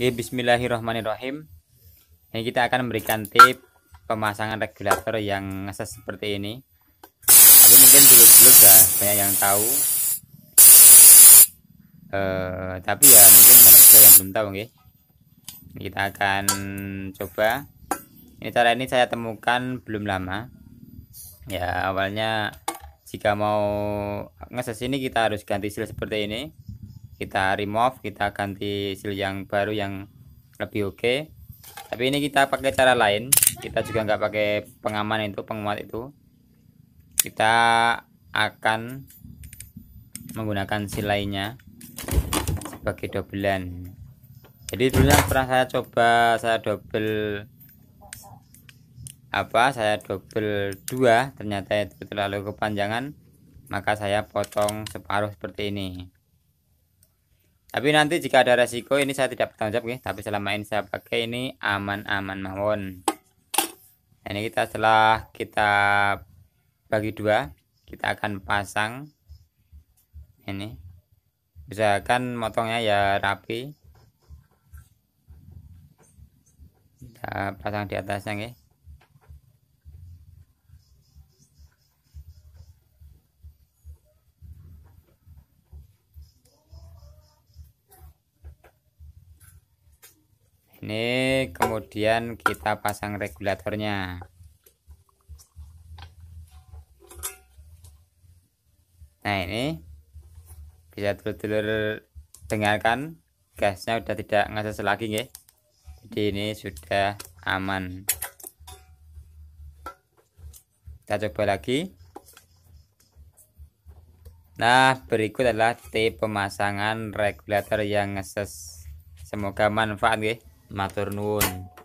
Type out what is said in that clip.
Oke, bismillahirrahmanirrahim. Ini kita akan memberikan tip pemasangan regulator yang ngeses seperti ini. Tapi mungkin dulu-dulu sudah banyak yang tahu. Uh, tapi ya mungkin banyak juga yang belum tahu, oke. Kita akan coba. Ini cara ini saya temukan belum lama. Ya, awalnya jika mau ngeses ini kita harus ganti seal seperti ini kita remove kita ganti seal yang baru yang lebih oke okay. tapi ini kita pakai cara lain kita juga nggak pakai pengaman itu penguat itu kita akan menggunakan seal lainnya sebagai dobelan jadi sebelumnya pernah saya coba saya double apa saya double dua ternyata itu terlalu kepanjangan maka saya potong separuh seperti ini tapi nanti jika ada resiko ini saya tidak bertanggung jawab ya. Tapi selama ini saya pakai ini aman-aman mawon. ini kita setelah kita bagi dua, kita akan pasang ini. Usahakan motongnya ya rapi. Kita pasang di atasnya ya. ini kemudian kita pasang regulatornya nah ini bisa dulur-dulur dengarkan gasnya sudah tidak ngasih lagi ya jadi ini sudah aman kita coba lagi Nah, berikut adalah tip pemasangan regulator yang ngeses. Semoga manfaat, guys. Matur nuwun.